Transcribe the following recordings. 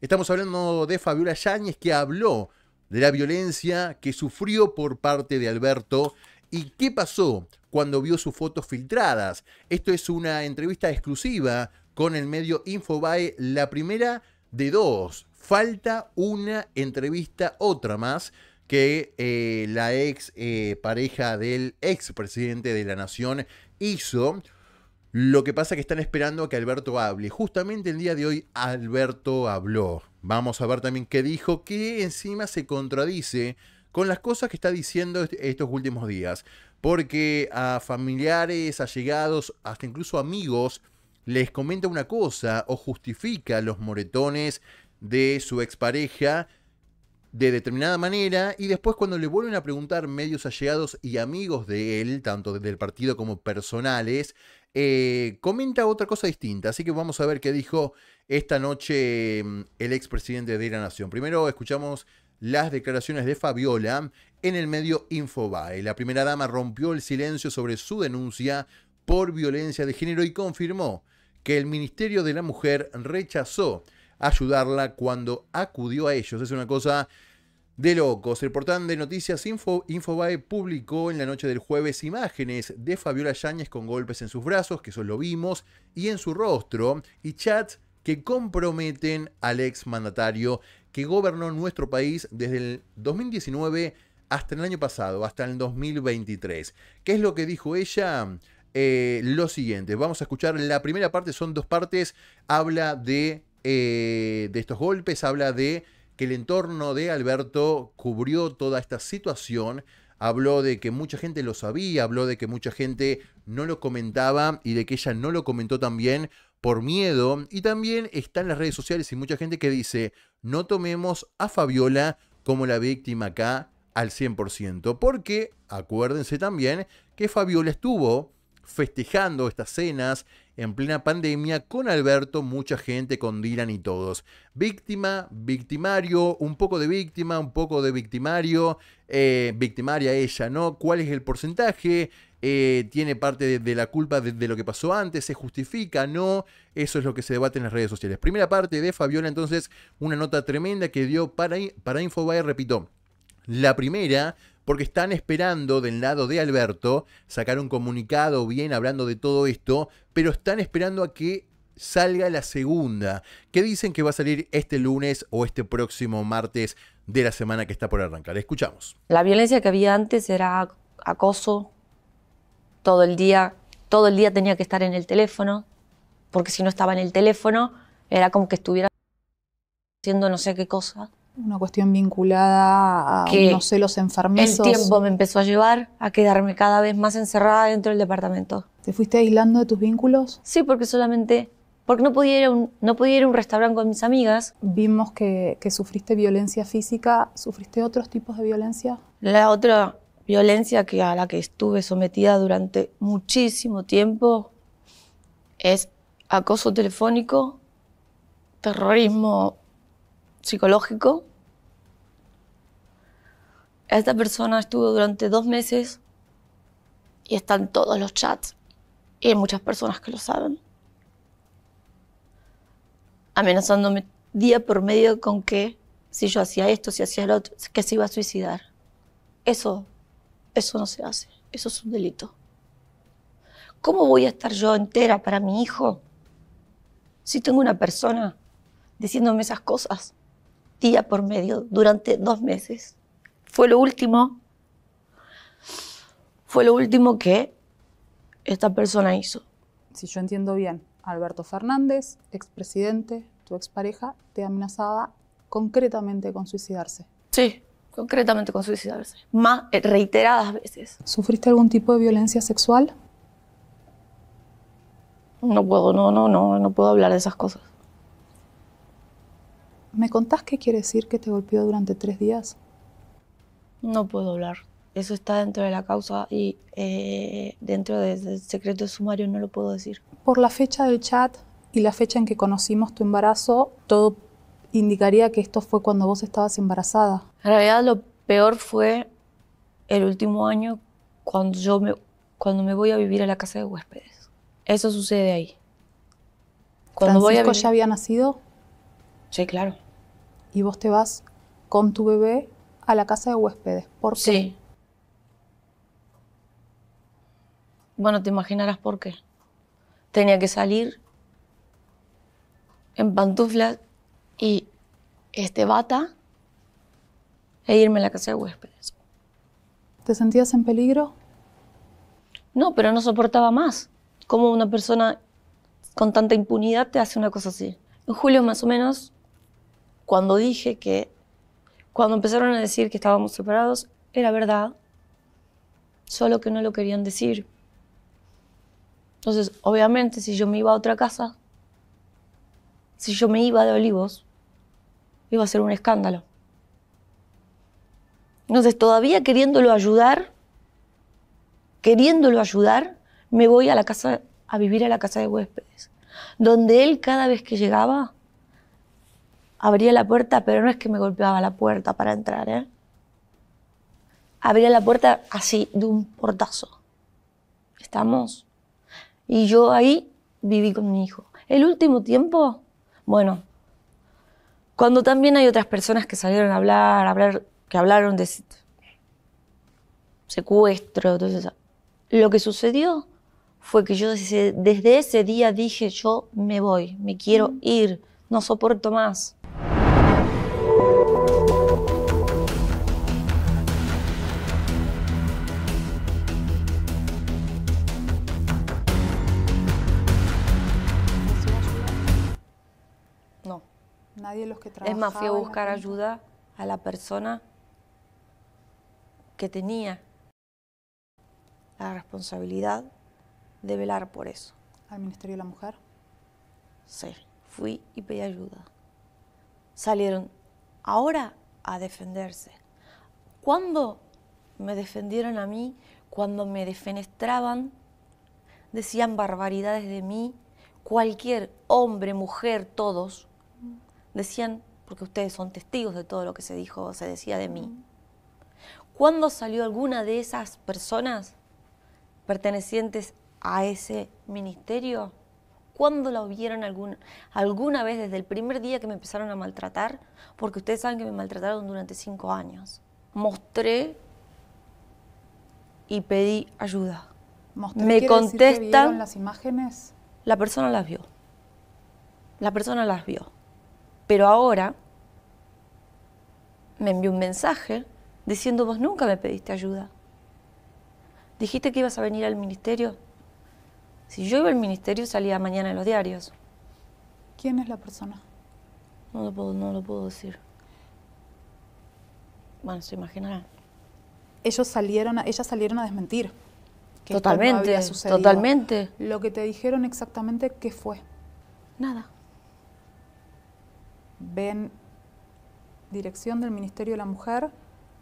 Estamos hablando de Fabiola Yáñez que habló de la violencia que sufrió por parte de Alberto y qué pasó cuando vio sus fotos filtradas. Esto es una entrevista exclusiva con el medio Infobae, la primera de dos. Falta una entrevista, otra más, que eh, la ex eh, pareja del ex presidente de la Nación hizo lo que pasa es que están esperando a que Alberto hable. Justamente el día de hoy Alberto habló. Vamos a ver también qué dijo, que encima se contradice con las cosas que está diciendo estos últimos días. Porque a familiares, allegados, hasta incluso amigos, les comenta una cosa o justifica los moretones de su expareja de determinada manera y después cuando le vuelven a preguntar medios allegados y amigos de él, tanto desde el partido como personales, eh, comenta otra cosa distinta. Así que vamos a ver qué dijo esta noche mm, el expresidente de la Nación. Primero escuchamos las declaraciones de Fabiola en el medio Infobae. La primera dama rompió el silencio sobre su denuncia por violencia de género y confirmó que el Ministerio de la Mujer rechazó ayudarla cuando acudió a ellos. Es una cosa de locos, el portal de noticias Info, Infobae publicó en la noche del jueves imágenes de Fabiola Yáñez con golpes en sus brazos, que eso lo vimos, y en su rostro, y chats que comprometen al exmandatario que gobernó nuestro país desde el 2019 hasta el año pasado, hasta el 2023. ¿Qué es lo que dijo ella? Eh, lo siguiente, vamos a escuchar la primera parte, son dos partes, habla de, eh, de estos golpes, habla de que el entorno de Alberto cubrió toda esta situación. Habló de que mucha gente lo sabía, habló de que mucha gente no lo comentaba y de que ella no lo comentó también por miedo. Y también está en las redes sociales y mucha gente que dice, no tomemos a Fabiola como la víctima acá al 100%, porque acuérdense también que Fabiola estuvo festejando estas cenas en plena pandemia con Alberto, mucha gente con Dylan y todos. Víctima, victimario, un poco de víctima, un poco de victimario, eh, victimaria ella, ¿no? ¿Cuál es el porcentaje? Eh, tiene parte de, la culpa de, lo que pasó antes, se justifica, no, eso es lo que se debate en las redes sociales. Primera parte de Fabiola, entonces, una nota tremenda que dio para, para Infobae, repito, la primera porque están esperando del lado de Alberto sacar un comunicado bien hablando de todo esto, pero están esperando a que salga la segunda, que dicen que va a salir este lunes o este próximo martes de la semana que está por arrancar. Escuchamos. La violencia que había antes era acoso todo el día, todo el día tenía que estar en el teléfono, porque si no estaba en el teléfono era como que estuviera haciendo no sé qué cosa una cuestión vinculada a que sé, los enfermizos. El tiempo me empezó a llevar a quedarme cada vez más encerrada dentro del departamento. ¿Te fuiste aislando de tus vínculos? Sí, porque solamente porque no podía ir a un, no un restaurante con mis amigas. Vimos que, sufriste violencia física, ¿sufriste otros tipos de violencia? La otra violencia que, a la que estuve sometida durante muchísimo tiempo es acoso telefónico, terrorismo psicológico esta persona estuvo durante dos meses y están todos los chats. Y hay muchas personas que lo saben. Amenazándome día por medio con que si yo hacía esto, si hacía lo otro, que se iba a suicidar. Eso, eso no se hace. Eso es un delito. ¿Cómo voy a estar yo entera para mi hijo si tengo una persona diciéndome esas cosas día por medio durante dos meses? Fue lo último. Fue lo último que esta persona hizo. Si yo entiendo bien, Alberto Fernández, expresidente, tu expareja, te amenazaba concretamente con suicidarse. Sí, concretamente con suicidarse. Más eh, reiteradas veces. ¿Sufriste algún tipo de violencia sexual? No puedo, no, no, no, no puedo hablar de esas cosas. ¿Me contás qué quiere decir que te golpeó durante tres días? no puedo hablar. Eso está dentro de la causa y eh, dentro del secreto sumario no lo puedo decir. Por la fecha del chat y la fecha en que conocimos tu embarazo, todo indicaría que esto fue cuando vos estabas embarazada. En realidad lo peor fue el último año cuando yo me, cuando me voy a vivir a la casa de huéspedes. Eso sucede ahí. Cuando voy a ya había nacido? Sí, claro. ¿Y vos te vas con tu bebé a la casa de huéspedes. ¿Por qué? Sí. Bueno, te imaginarás por qué. Tenía que salir en pantufla y este bata e irme a la casa de huéspedes. ¿Te sentías en peligro? No, pero no soportaba más. ¿Cómo una persona con tanta impunidad te hace una cosa así. En julio más o menos, cuando dije que cuando empezaron a decir que estábamos separados, era verdad, solo que no lo querían decir. Entonces, obviamente, si yo me iba a otra casa, si yo me iba de Olivos, iba a ser un escándalo. Entonces, todavía queriéndolo ayudar, queriéndolo ayudar, me voy a la casa a vivir a la casa de huéspedes, donde él cada vez que llegaba Abría la puerta, pero no es que me golpeaba la puerta para entrar, ¿eh? Abría la puerta así, de un portazo. ¿Estamos? Y yo ahí viví con mi hijo. El último tiempo, bueno, cuando también hay otras personas que salieron a hablar, hablar que hablaron de secuestro, entonces Lo que sucedió fue que yo desde ese día dije, yo me voy, me quiero ir, no soporto más. Es más, fui a buscar ayuda a la persona que tenía la responsabilidad de velar por eso. ¿Al Ministerio de la Mujer? Sí, fui y pedí ayuda. Salieron ahora a defenderse. ¿Cuándo me defendieron a mí? Cuando me defenestraban, decían barbaridades de mí, cualquier hombre, mujer, todos, Decían, porque ustedes son testigos de todo lo que se dijo, se decía de mí. ¿Cuándo salió alguna de esas personas pertenecientes a ese ministerio? ¿Cuándo la vieron alguna, alguna vez desde el primer día que me empezaron a maltratar? Porque ustedes saben que me maltrataron durante cinco años. Mostré y pedí ayuda. me contestan. las imágenes? La persona las vio. La persona las vio. Pero ahora me envió un mensaje diciendo, vos nunca me pediste ayuda. Dijiste que ibas a venir al ministerio. Si yo iba al ministerio salía mañana en los diarios. ¿Quién es la persona? No lo puedo, decir. Bueno, se imaginarán. Ellos salieron, a, ellas salieron a desmentir. totalmente, totalmente. Lo que te dijeron exactamente, ¿qué fue? Nada ven dirección del Ministerio de la Mujer.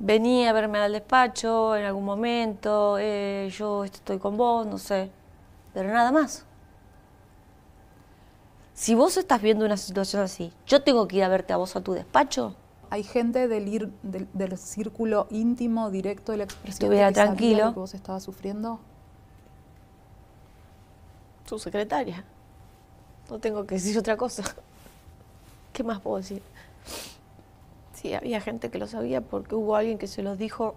Venía a verme al despacho en algún momento, eh, yo estoy con vos, no sé, pero nada más. Si vos estás viendo una situación así, yo tengo que ir a verte a vos a tu despacho. Hay gente del, del, círculo íntimo, directo del la tranquilo. que vos estabas sufriendo. Su secretaria. No tengo que decir otra cosa. ¿Qué más puedo decir? Sí, había gente que lo sabía porque hubo alguien que se los dijo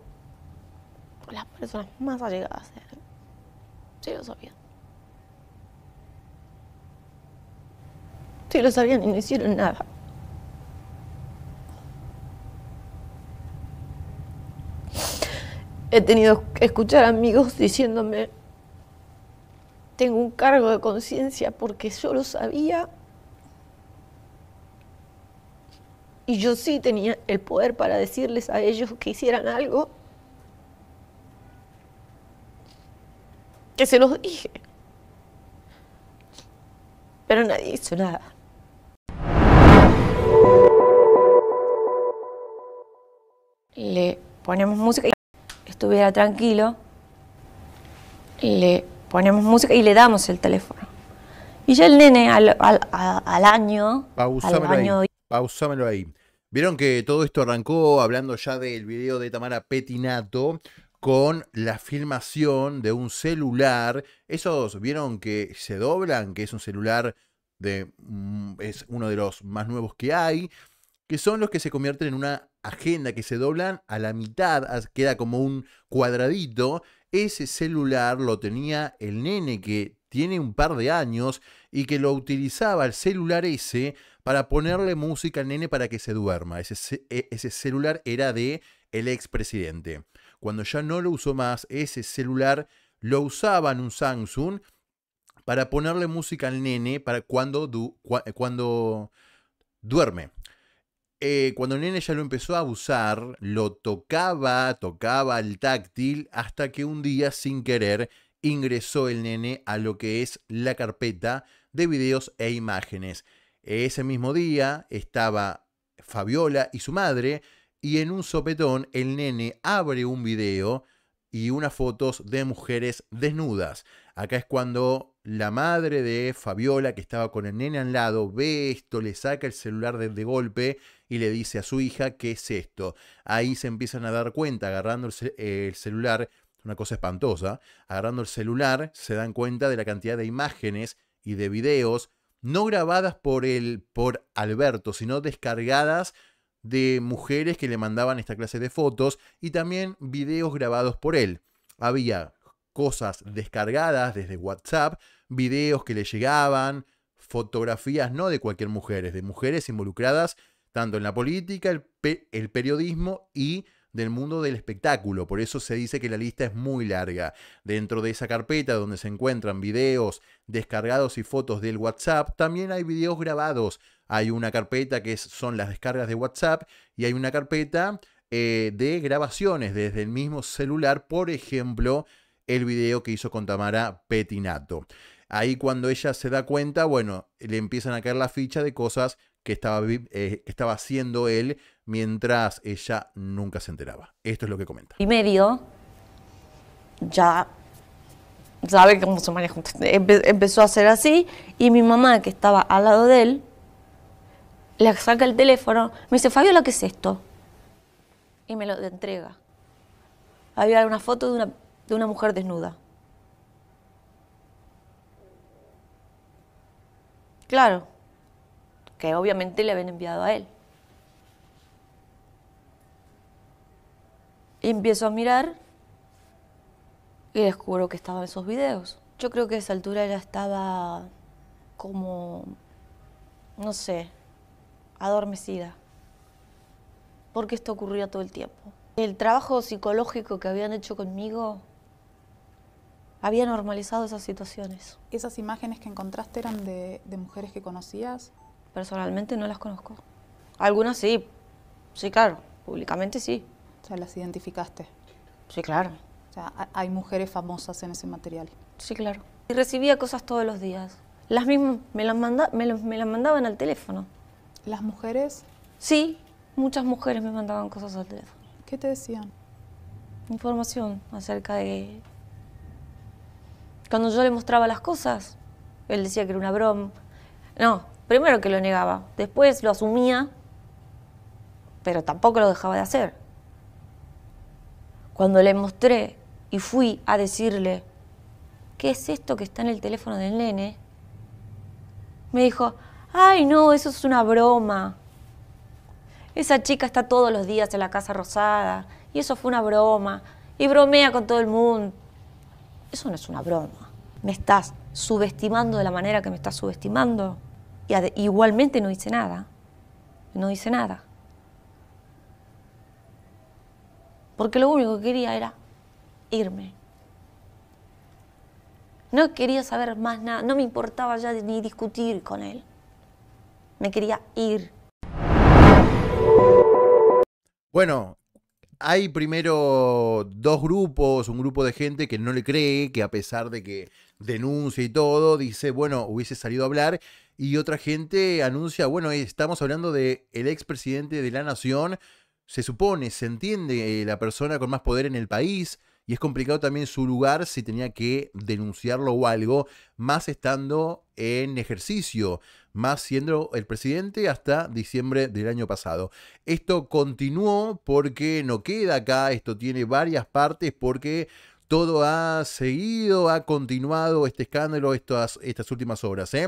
las personas más allegadas Sí lo sabían. Sí lo sabían y no hicieron nada. He tenido que escuchar amigos diciéndome, tengo un cargo de conciencia porque yo lo sabía Y yo sí tenía el poder para decirles a ellos que hicieran algo. Que se los dije. Pero nadie hizo nada. Le ponemos música y estuviera tranquilo. Le ponemos música y le damos el teléfono. Y ya el nene al, año... ahí. Vieron que todo esto arrancó hablando ya del video de Tamara Petinato con la filmación de un celular. Esos vieron que se doblan, que es un celular de mm, es uno de los más nuevos que hay, que son los que se convierten en una agenda que se doblan a la mitad, queda como un cuadradito. Ese celular lo tenía el nene que tiene un par de años y que lo utilizaba el celular ese para ponerle música al nene para que se duerma. Ese, e, ese celular era de el expresidente. Cuando ya no lo usó más, ese celular lo usaban un Samsung para ponerle música al nene para cuando, cuando duerme. Eh, cuando el nene ya lo empezó a usar, lo tocaba, tocaba el táctil, hasta que un día, sin querer, ingresó el nene a lo que es la carpeta de videos e imágenes. Ese mismo día estaba Fabiola y su madre y en un sopetón el nene abre un video y unas fotos de mujeres desnudas. Acá es cuando la madre de Fabiola, que estaba con el nene al lado, ve esto, le saca el celular de, golpe y le dice a su hija, ¿qué es esto? Ahí se empiezan a dar cuenta, agarrando el celular, una cosa espantosa, agarrando el celular se dan cuenta de la cantidad de imágenes y de videos no grabadas por él por Alberto, sino descargadas de mujeres que le mandaban esta clase de fotos y también videos grabados por él. Había cosas descargadas desde WhatsApp, videos que le llegaban, fotografías no de cualquier mujer, de mujeres involucradas tanto en la política, el periodismo y del mundo del espectáculo. Por eso se dice que la lista es muy larga. Dentro de esa carpeta donde se encuentran videos descargados y fotos del WhatsApp, también hay videos grabados. Hay una carpeta que son las descargas de WhatsApp y hay una carpeta eh, de grabaciones desde el mismo celular, por ejemplo, el video que hizo con Tamara Petinato. Ahí cuando ella se da cuenta, bueno, le empiezan a caer la ficha de cosas que estaba, eh, estaba haciendo él mientras ella nunca se enteraba. Esto es lo que comenta. y medio ya sabe cómo se maneja. empezó a hacer así y mi mamá, que estaba al lado de él, le saca el teléfono, me dice, Fabio lo ¿qué es esto? Y me lo entrega. Había una foto de una mujer desnuda. Claro que obviamente le habían enviado a él. Y empiezo a mirar y descubro que estaban esos videos. Yo creo que a esa altura ella estaba como, no sé, adormecida, porque esto ocurría todo el tiempo. El trabajo psicológico que habían hecho conmigo había normalizado esas situaciones. ¿Esas imágenes que encontraste eran de, de mujeres que conocías? Personalmente no las conozco. Algunas sí, sí, claro, públicamente sí. O sea, las identificaste. Sí, claro. O sea, hay mujeres famosas en ese material. Sí, claro. Y recibía cosas todos los días. Las mismas, me las, manda, me las mandaban al teléfono. ¿Las mujeres? Sí, muchas mujeres me mandaban cosas al teléfono. ¿Qué te decían? Información acerca de... Cuando yo le mostraba las cosas, él decía que era una broma. No, primero que lo negaba, después lo asumía, pero tampoco lo dejaba de hacer. Cuando le mostré y fui a decirle, ¿qué es esto que está en el teléfono del nene? Me dijo, ay no, eso es una broma. Esa chica está todos los días en la Casa Rosada y eso fue una broma y bromea con todo el mundo. Eso no es una broma. Me estás subestimando de la manera que me estás subestimando igualmente no hice nada. No hice nada. Porque lo único que quería era irme. No quería saber más nada, no me importaba ya ni discutir con él. Me quería ir. Bueno, hay primero dos grupos, un grupo de gente que no le cree, que a pesar de que denuncia y todo, dice, bueno, hubiese salido a hablar. Y otra gente anuncia, bueno, eh, estamos hablando del el expresidente de la nación. Se supone, se entiende eh, la persona con más poder en el país. Y es complicado también su lugar si tenía que denunciarlo o algo, más estando en ejercicio, más siendo el presidente hasta diciembre del año pasado. Esto continuó porque no queda acá, esto tiene varias partes porque todo ha seguido, ha continuado este escándalo, estas, estas últimas horas. ¿eh?